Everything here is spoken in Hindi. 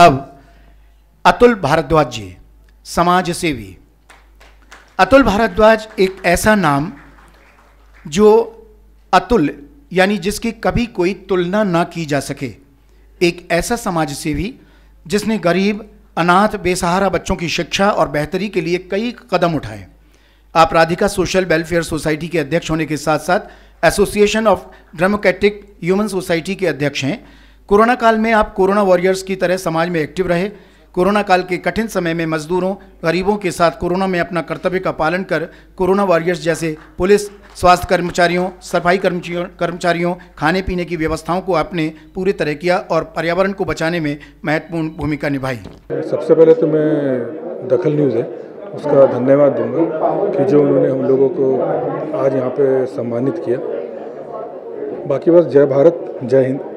अब अतुल भारद्वाज जी समाज सेवी अतुल भारद्वाज एक ऐसा नाम जो अतुल यानी जिसकी कभी कोई तुलना ना की जा सके एक ऐसा समाज सेवी जिसने गरीब अनाथ बेसहारा बच्चों की शिक्षा और बेहतरी के लिए कई कदम उठाए आप राधिका सोशल वेलफेयर सोसाइटी के अध्यक्ष होने के साथ साथ association of democratic human society के अध्यक्ष हैं कोरोना काल में आप कोरोना वॉरियर्स की तरह समाज में एक्टिव रहे कोरोना काल के कठिन समय में मजदूरों गरीबों के साथ कोरोना में अपना कर्तव्य का पालन कर कोरोना वॉरियर्स जैसे पुलिस स्वास्थ्य कर्मचारियों सफाई कर्मचारियों खाने पीने की व्यवस्थाओं को आपने पूरी तरह किया और पर्यावरण को बचाने में महत्वपूर्ण भूमिका निभाई सबसे पहले तो मैं दखल न्यूज़ है उसका धन्यवाद दूंगा कि जो उन्होंने हम लोगों को आज यहाँ पे सम्मानित किया बाकी बस जय भारत जय हिंद